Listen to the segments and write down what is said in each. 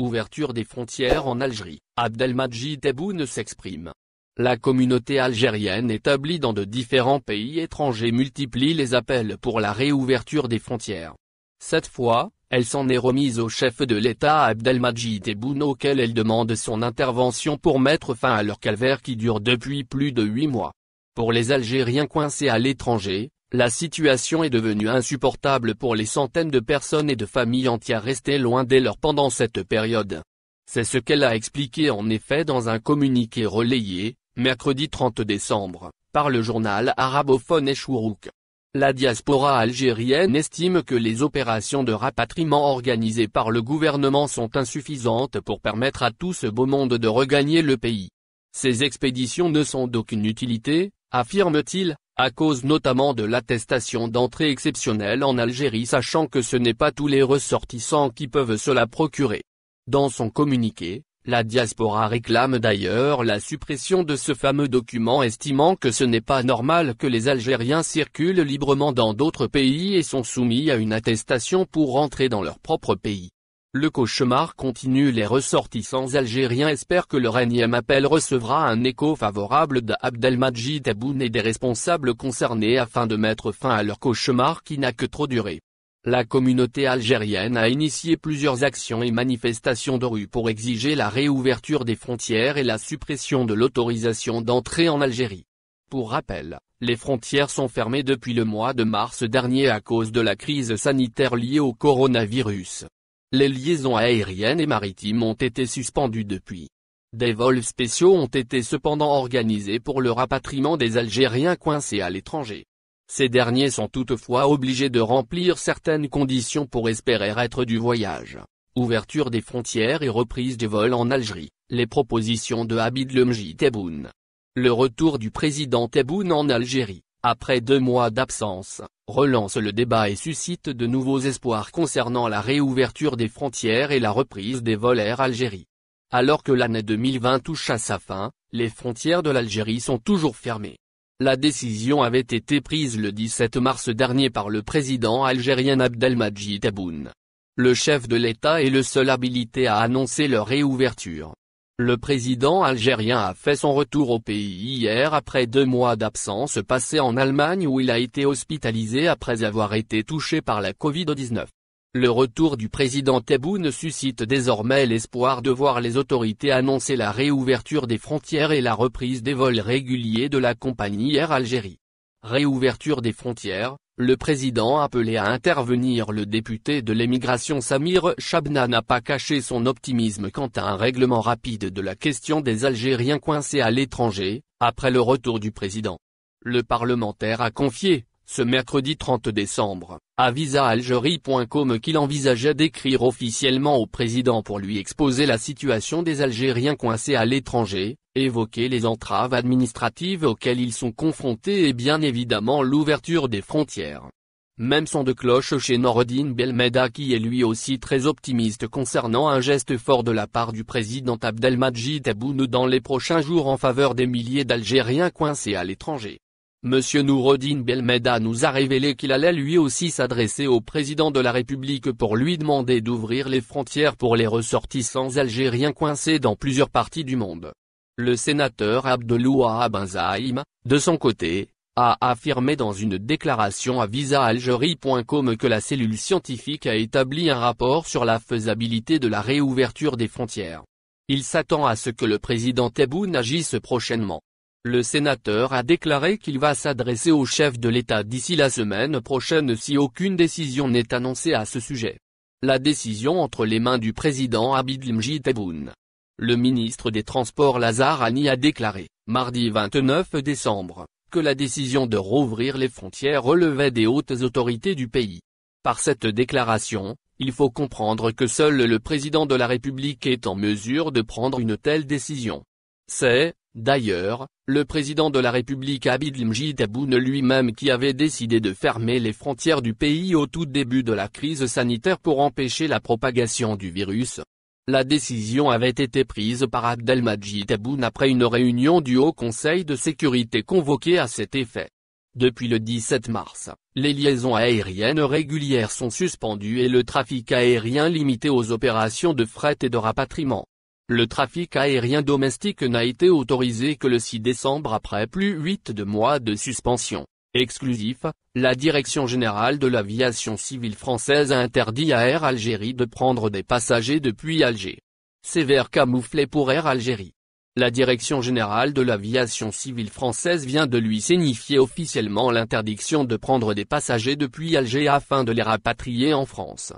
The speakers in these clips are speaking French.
Ouverture des frontières en Algérie. Abdelmadjid Tebboune s'exprime. La communauté algérienne établie dans de différents pays étrangers multiplie les appels pour la réouverture des frontières. Cette fois, elle s'en est remise au chef de l'État Abdelmadjid Tebboune auquel elle demande son intervention pour mettre fin à leur calvaire qui dure depuis plus de huit mois. Pour les Algériens coincés à l'étranger, la situation est devenue insupportable pour les centaines de personnes et de familles entières restées loin dès lors pendant cette période. C'est ce qu'elle a expliqué en effet dans un communiqué relayé, mercredi 30 décembre, par le journal arabophone Eshourouk. La diaspora algérienne estime que les opérations de rapatriement organisées par le gouvernement sont insuffisantes pour permettre à tout ce beau monde de regagner le pays. Ces expéditions ne sont d'aucune utilité, affirme-t-il, à cause notamment de l'attestation d'entrée exceptionnelle en Algérie sachant que ce n'est pas tous les ressortissants qui peuvent se la procurer. Dans son communiqué, la diaspora réclame d'ailleurs la suppression de ce fameux document estimant que ce n'est pas normal que les Algériens circulent librement dans d'autres pays et sont soumis à une attestation pour rentrer dans leur propre pays. Le cauchemar continue Les ressortissants algériens espèrent que leur énième appel recevra un écho favorable d'Abdelmajid Aboun et des responsables concernés afin de mettre fin à leur cauchemar qui n'a que trop duré. La communauté algérienne a initié plusieurs actions et manifestations de rue pour exiger la réouverture des frontières et la suppression de l'autorisation d'entrée en Algérie. Pour rappel, les frontières sont fermées depuis le mois de mars dernier à cause de la crise sanitaire liée au coronavirus. Les liaisons aériennes et maritimes ont été suspendues depuis. Des vols spéciaux ont été cependant organisés pour le rapatriement des Algériens coincés à l'étranger. Ces derniers sont toutefois obligés de remplir certaines conditions pour espérer être du voyage. Ouverture des frontières et reprise des vols en Algérie, les propositions de Abid Lemji Tebboune. Le retour du président Tebboune en Algérie, après deux mois d'absence, relance le débat et suscite de nouveaux espoirs concernant la réouverture des frontières et la reprise des vols Air Algérie. Alors que l'année 2020 touche à sa fin, les frontières de l'Algérie sont toujours fermées. La décision avait été prise le 17 mars dernier par le président algérien Abdelmadjid Tebboune. Le chef de l'État est le seul habilité à annoncer leur réouverture. Le président algérien a fait son retour au pays hier après deux mois d'absence passé en Allemagne où il a été hospitalisé après avoir été touché par la Covid-19. Le retour du président Tebboune suscite désormais l'espoir de voir les autorités annoncer la réouverture des frontières et la reprise des vols réguliers de la compagnie Air Algérie. Réouverture des frontières, le président appelé à intervenir le député de l'émigration Samir Chabna n'a pas caché son optimisme quant à un règlement rapide de la question des Algériens coincés à l'étranger, après le retour du président. Le parlementaire a confié, ce mercredi 30 décembre, avisa Algérie.com qu'il envisageait d'écrire officiellement au président pour lui exposer la situation des Algériens coincés à l'étranger, évoquer les entraves administratives auxquelles ils sont confrontés et bien évidemment l'ouverture des frontières. Même son de cloche chez Norodine Belmeda qui est lui aussi très optimiste concernant un geste fort de la part du président Abdelmajid Aboune dans les prochains jours en faveur des milliers d'Algériens coincés à l'étranger. Monsieur Nourodine Belmeda nous a révélé qu'il allait lui aussi s'adresser au président de la République pour lui demander d'ouvrir les frontières pour les ressortissants algériens coincés dans plusieurs parties du monde. Le sénateur Abdeloua Benzaïm, de son côté, a affirmé dans une déclaration à visaalgérie.com que la cellule scientifique a établi un rapport sur la faisabilité de la réouverture des frontières. Il s'attend à ce que le président Tebboune agisse prochainement. Le sénateur a déclaré qu'il va s'adresser au chef de l'État d'ici la semaine prochaine si aucune décision n'est annoncée à ce sujet. La décision entre les mains du président Limjit Tebboune. Le ministre des Transports Lazare Ani a déclaré, mardi 29 décembre, que la décision de rouvrir les frontières relevait des hautes autorités du pays. Par cette déclaration, il faut comprendre que seul le président de la République est en mesure de prendre une telle décision. C'est, D'ailleurs, le président de la République Abid Aboune lui-même qui avait décidé de fermer les frontières du pays au tout début de la crise sanitaire pour empêcher la propagation du virus. La décision avait été prise par Abdelmajid Aboune après une réunion du Haut Conseil de sécurité convoquée à cet effet. Depuis le 17 mars, les liaisons aériennes régulières sont suspendues et le trafic aérien limité aux opérations de fret et de rapatriement. Le trafic aérien domestique n'a été autorisé que le 6 décembre après plus 8 de mois de suspension. Exclusif, la Direction Générale de l'Aviation Civile Française a interdit à Air Algérie de prendre des passagers depuis Alger. Sévère camouflé pour Air Algérie. La Direction Générale de l'Aviation Civile Française vient de lui signifier officiellement l'interdiction de prendre des passagers depuis Alger afin de les rapatrier en France.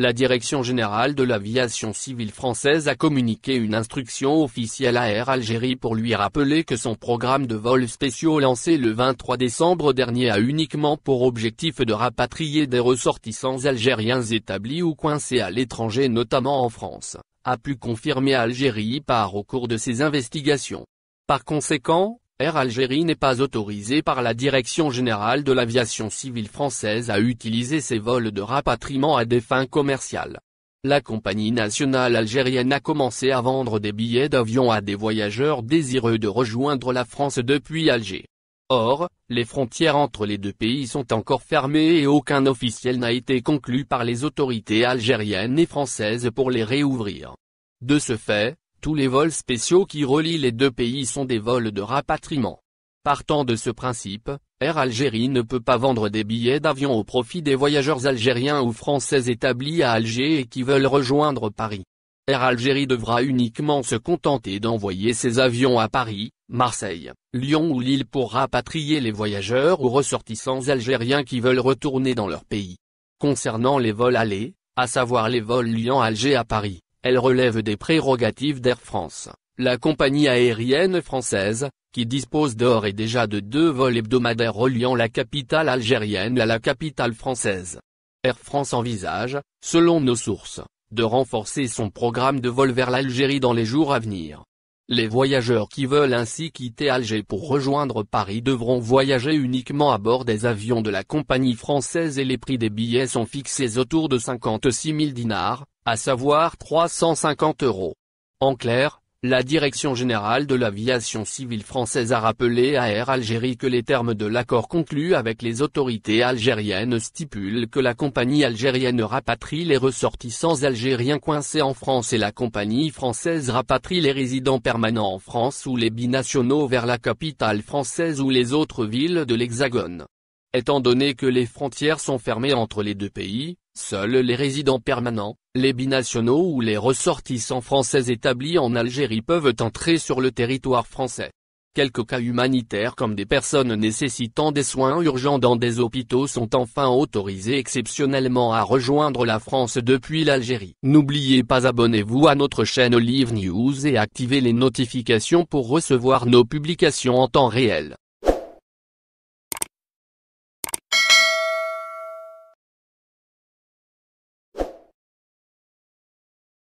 La Direction Générale de l'Aviation Civile Française a communiqué une instruction officielle à Air Algérie pour lui rappeler que son programme de vols spéciaux lancé le 23 décembre dernier a uniquement pour objectif de rapatrier des ressortissants algériens établis ou coincés à l'étranger notamment en France, a pu confirmer Algérie par au cours de ses investigations. Par conséquent, Air Algérie n'est pas autorisée par la Direction Générale de l'Aviation Civile Française à utiliser ses vols de rapatriement à des fins commerciales. La compagnie nationale algérienne a commencé à vendre des billets d'avion à des voyageurs désireux de rejoindre la France depuis Alger. Or, les frontières entre les deux pays sont encore fermées et aucun officiel n'a été conclu par les autorités algériennes et françaises pour les réouvrir. De ce fait, tous les vols spéciaux qui relient les deux pays sont des vols de rapatriement. Partant de ce principe, Air Algérie ne peut pas vendre des billets d'avion au profit des voyageurs algériens ou français établis à Alger et qui veulent rejoindre Paris. Air Algérie devra uniquement se contenter d'envoyer ses avions à Paris, Marseille, Lyon ou Lille pour rapatrier les voyageurs ou ressortissants algériens qui veulent retourner dans leur pays. Concernant les vols allés, à savoir les vols liant alger à Paris, elle relève des prérogatives d'Air France, la compagnie aérienne française, qui dispose d'or et déjà de deux vols hebdomadaires reliant la capitale algérienne à la capitale française. Air France envisage, selon nos sources, de renforcer son programme de vol vers l'Algérie dans les jours à venir. Les voyageurs qui veulent ainsi quitter Alger pour rejoindre Paris devront voyager uniquement à bord des avions de la compagnie française et les prix des billets sont fixés autour de 56 000 dinars, à savoir 350 euros. En clair, la Direction Générale de l'Aviation Civile Française a rappelé à Air Algérie que les termes de l'accord conclu avec les autorités algériennes stipulent que la compagnie algérienne rapatrie les ressortissants algériens coincés en France et la compagnie française rapatrie les résidents permanents en France ou les binationaux vers la capitale française ou les autres villes de l'Hexagone. Étant donné que les frontières sont fermées entre les deux pays, Seuls les résidents permanents, les binationaux ou les ressortissants français établis en Algérie peuvent entrer sur le territoire français. Quelques cas humanitaires comme des personnes nécessitant des soins urgents dans des hôpitaux sont enfin autorisés exceptionnellement à rejoindre la France depuis l'Algérie. N'oubliez pas abonnez-vous à notre chaîne Live News et activez les notifications pour recevoir nos publications en temps réel.